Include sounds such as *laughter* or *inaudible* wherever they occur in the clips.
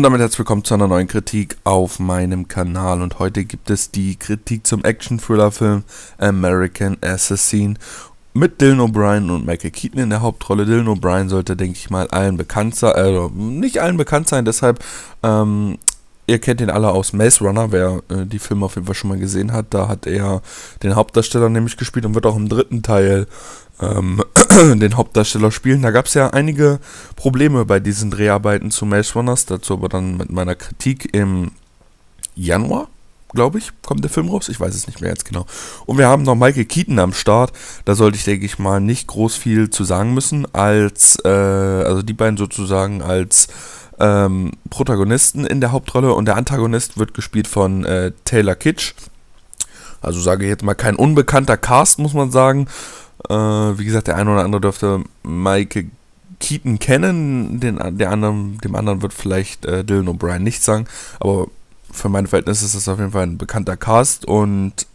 Und damit herzlich willkommen zu einer neuen Kritik auf meinem Kanal. Und heute gibt es die Kritik zum Action-Thriller-Film American Assassin mit Dylan O'Brien und Michael Keaton in der Hauptrolle. Dylan O'Brien sollte, denke ich mal, allen bekannt sein, also nicht allen bekannt sein, deshalb ähm, ihr kennt ihn alle aus Maze Runner, wer äh, die Filme auf jeden Fall schon mal gesehen hat. Da hat er den Hauptdarsteller nämlich gespielt und wird auch im dritten Teil ähm, *clears throat* den Hauptdarsteller spielen. Da gab es ja einige Probleme bei diesen Dreharbeiten zu Maze Runners, dazu aber dann mit meiner Kritik im Januar, glaube ich, kommt der Film raus. Ich weiß es nicht mehr jetzt genau. Und wir haben noch Michael Keaton am Start. Da sollte ich, denke ich mal, nicht groß viel zu sagen müssen, als, äh, also die beiden sozusagen als ähm, Protagonisten in der Hauptrolle und der Antagonist wird gespielt von äh, Taylor Kitsch. Also sage ich jetzt mal kein unbekannter Cast, muss man sagen. Äh, wie gesagt, der eine oder andere dürfte Mike Keaton kennen, den, der anderen, dem anderen wird vielleicht äh, Dylan O'Brien nichts sagen, aber für mein Verhältnis ist das auf jeden Fall ein bekannter Cast und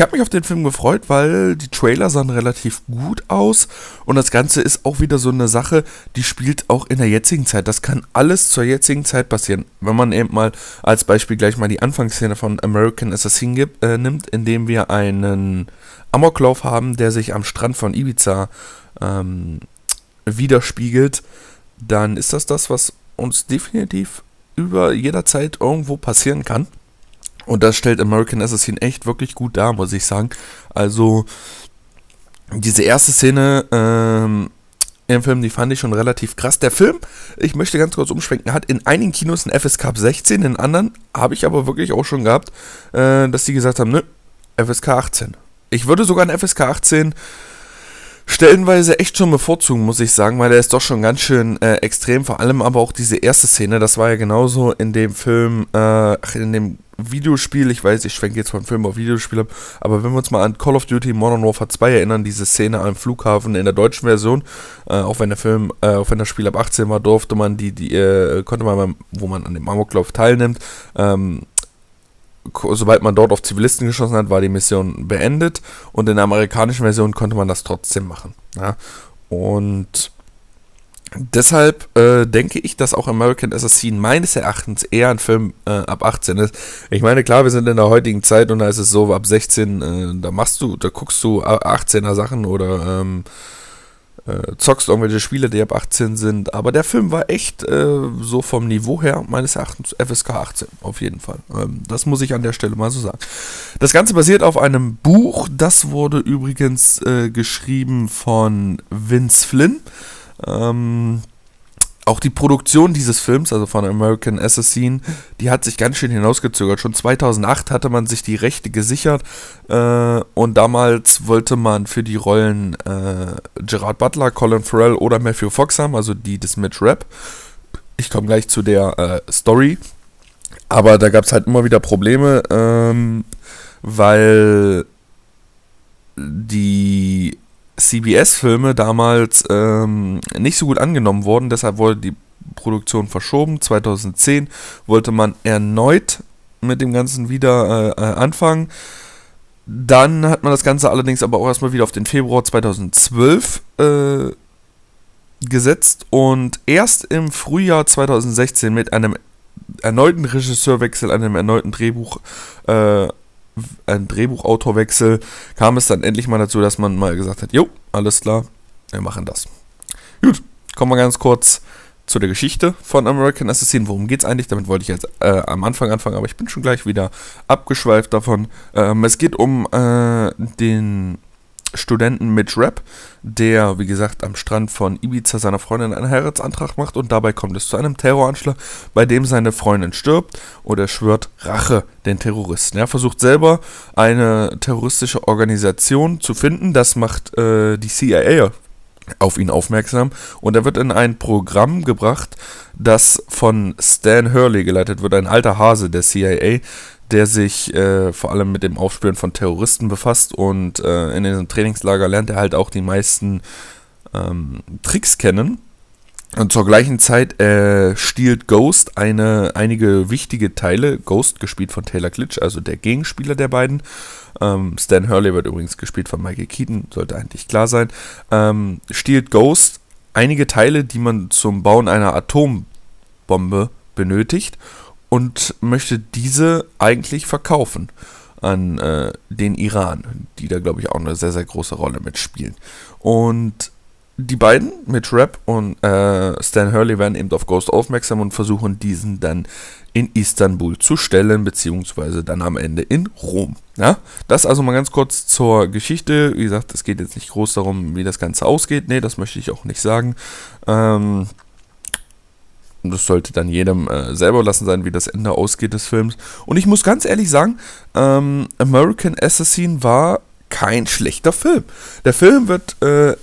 ich habe mich auf den Film gefreut, weil die Trailer sahen relativ gut aus und das Ganze ist auch wieder so eine Sache, die spielt auch in der jetzigen Zeit. Das kann alles zur jetzigen Zeit passieren. Wenn man eben mal als Beispiel gleich mal die Anfangsszene von American Assassin gibt, äh, nimmt, indem wir einen Amoklauf haben, der sich am Strand von Ibiza ähm, widerspiegelt, dann ist das das, was uns definitiv über jederzeit irgendwo passieren kann. Und das stellt American Assassin echt wirklich gut dar, muss ich sagen. Also, diese erste Szene ähm, im Film, die fand ich schon relativ krass. Der Film, ich möchte ganz kurz umschwenken, hat in einigen Kinos ein FSK 16, in anderen habe ich aber wirklich auch schon gehabt, äh, dass die gesagt haben, nö, FSK 18. Ich würde sogar ein FSK 18 stellenweise echt schon bevorzugen, muss ich sagen, weil der ist doch schon ganz schön äh, extrem. Vor allem aber auch diese erste Szene, das war ja genauso in dem Film, äh, in dem Videospiel, ich weiß, ich schwenke jetzt von Film auf Videospiel ab, aber wenn wir uns mal an Call of Duty Modern Warfare 2 erinnern, diese Szene am Flughafen in der deutschen Version, äh, auch wenn der Film, äh, auch wenn das Spiel ab 18 war, durfte man die, die, äh, konnte man, beim, wo man an dem Amoklauf teilnimmt, ähm, sobald man dort auf Zivilisten geschossen hat, war die Mission beendet und in der amerikanischen Version konnte man das trotzdem machen. Ja? Und Deshalb äh, denke ich, dass auch American Assassin meines Erachtens eher ein Film äh, ab 18 ist. Ich meine, klar, wir sind in der heutigen Zeit und da ist es so, ab 16, äh, da machst du, da guckst du 18er Sachen oder ähm, äh, zockst irgendwelche Spiele, die ab 18 sind. Aber der Film war echt äh, so vom Niveau her meines Erachtens FSK 18, auf jeden Fall. Ähm, das muss ich an der Stelle mal so sagen. Das Ganze basiert auf einem Buch, das wurde übrigens äh, geschrieben von Vince Flynn. Ähm, auch die Produktion dieses Films, also von American Assassin, die hat sich ganz schön hinausgezögert. Schon 2008 hatte man sich die Rechte gesichert äh, und damals wollte man für die Rollen äh, Gerard Butler, Colin Farrell oder Matthew Fox haben, also die des Mitch Rapp. Ich komme gleich zu der äh, Story. Aber da gab es halt immer wieder Probleme, ähm, weil die CBS-Filme damals ähm, nicht so gut angenommen worden. Deshalb wurde die Produktion verschoben. 2010 wollte man erneut mit dem Ganzen wieder äh, äh, anfangen. Dann hat man das Ganze allerdings aber auch erstmal wieder auf den Februar 2012 äh, gesetzt und erst im Frühjahr 2016 mit einem erneuten Regisseurwechsel, einem erneuten Drehbuch äh, ein Drehbuchautorwechsel kam es dann endlich mal dazu, dass man mal gesagt hat, jo, alles klar, wir machen das. Gut, kommen wir ganz kurz zu der Geschichte von American Assassin. Worum geht es eigentlich? Damit wollte ich jetzt äh, am Anfang anfangen, aber ich bin schon gleich wieder abgeschweift davon. Ähm, es geht um äh, den Studenten Mitch Rapp, der, wie gesagt, am Strand von Ibiza seiner Freundin einen Heiratsantrag macht und dabei kommt es zu einem Terroranschlag, bei dem seine Freundin stirbt und er schwört Rache den Terroristen. Er versucht selber eine terroristische Organisation zu finden, das macht äh, die CIA auf ihn aufmerksam und er wird in ein Programm gebracht, das von Stan Hurley geleitet wird, ein alter Hase der CIA, der sich äh, vor allem mit dem Aufspüren von Terroristen befasst und äh, in diesem Trainingslager lernt er halt auch die meisten ähm, Tricks kennen. Und zur gleichen Zeit äh, stiehlt Ghost eine, einige wichtige Teile. Ghost gespielt von Taylor Glitch, also der Gegenspieler der beiden. Ähm, Stan Hurley wird übrigens gespielt von Michael Keaton, sollte eigentlich klar sein. Ähm, stiehlt Ghost einige Teile, die man zum Bauen einer Atombombe benötigt und möchte diese eigentlich verkaufen an äh, den Iran, die da, glaube ich, auch eine sehr, sehr große Rolle mitspielen. Und die beiden mit Rap und äh, Stan Hurley werden eben auf Ghost aufmerksam und versuchen diesen dann in Istanbul zu stellen, beziehungsweise dann am Ende in Rom. Ja? Das also mal ganz kurz zur Geschichte. Wie gesagt, es geht jetzt nicht groß darum, wie das Ganze ausgeht. Nee, das möchte ich auch nicht sagen. Ähm, das sollte dann jedem äh, selber lassen sein, wie das Ende ausgeht des Films. Und ich muss ganz ehrlich sagen, ähm, American Assassin war kein schlechter Film. Der Film wird, äh, äh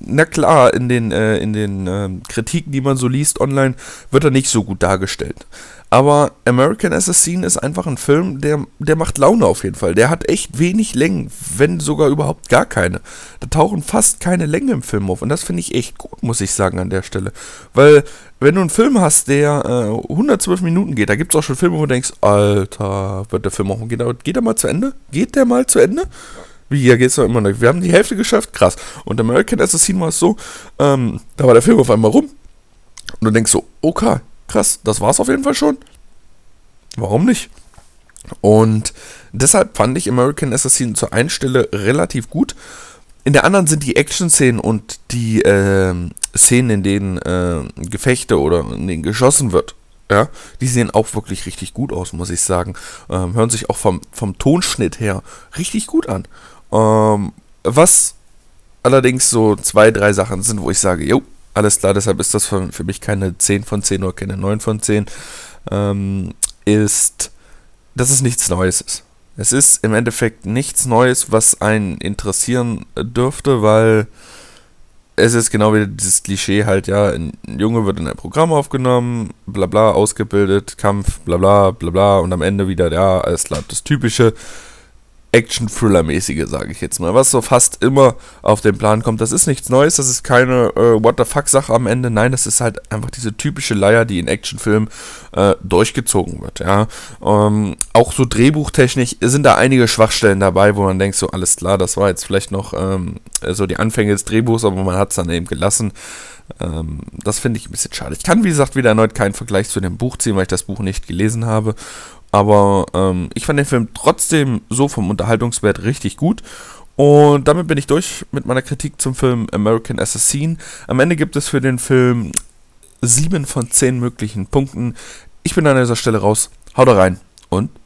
na klar, in den, äh, in den ähm, Kritiken, die man so liest online, wird er nicht so gut dargestellt. Aber American Assassin ist einfach ein Film, der, der macht Laune auf jeden Fall. Der hat echt wenig Längen, wenn sogar überhaupt gar keine. Da tauchen fast keine Länge im Film auf. Und das finde ich echt gut, muss ich sagen, an der Stelle. Weil, wenn du einen Film hast, der äh, 112 Minuten geht, da gibt es auch schon Filme, wo du denkst, Alter, wird der Film auch umgehen. Aber geht der mal zu Ende? Geht der mal zu Ende? Wie, ja, geht's doch immer noch. Wir haben die Hälfte geschafft, krass. Und American Assassin war es so, ähm, da war der Film auf einmal rum. Und du denkst so, okay, krass, das war's auf jeden Fall schon. Warum nicht? Und deshalb fand ich American Assassin zur einen Stelle relativ gut. In der anderen sind die Action-Szenen und die äh, Szenen, in denen äh, Gefechte oder in denen geschossen wird, ja, die sehen auch wirklich richtig gut aus, muss ich sagen. Ähm, hören sich auch vom, vom Tonschnitt her richtig gut an. Ähm, was allerdings so zwei, drei Sachen sind, wo ich sage, jo, alles klar, deshalb ist das für, für mich keine 10 von 10 oder keine 9 von 10, ähm, ist, dass es nichts Neues ist. Es ist im Endeffekt nichts Neues, was einen interessieren dürfte, weil es ist genau wie dieses Klischee halt, ja, ein Junge wird in ein Programm aufgenommen, bla bla, ausgebildet, Kampf, bla bla, bla bla und am Ende wieder, ja, alles klar, das Typische. Action-Thriller-mäßige, sage ich jetzt mal, was so fast immer auf den Plan kommt. Das ist nichts Neues, das ist keine äh, What the fuck-Sache am Ende. Nein, das ist halt einfach diese typische Leier, die in Actionfilmen äh, durchgezogen wird. Ja, ähm, auch so Drehbuchtechnisch sind da einige Schwachstellen dabei, wo man denkt so alles klar, das war jetzt vielleicht noch ähm, so die Anfänge des Drehbuchs, aber man hat es dann eben gelassen. Ähm, das finde ich ein bisschen schade. Ich kann, wie gesagt, wieder erneut keinen Vergleich zu dem Buch ziehen, weil ich das Buch nicht gelesen habe. Aber ähm, ich fand den Film trotzdem so vom Unterhaltungswert richtig gut. Und damit bin ich durch mit meiner Kritik zum Film American Assassin. Am Ende gibt es für den Film 7 von 10 möglichen Punkten. Ich bin an dieser Stelle raus. Haut rein und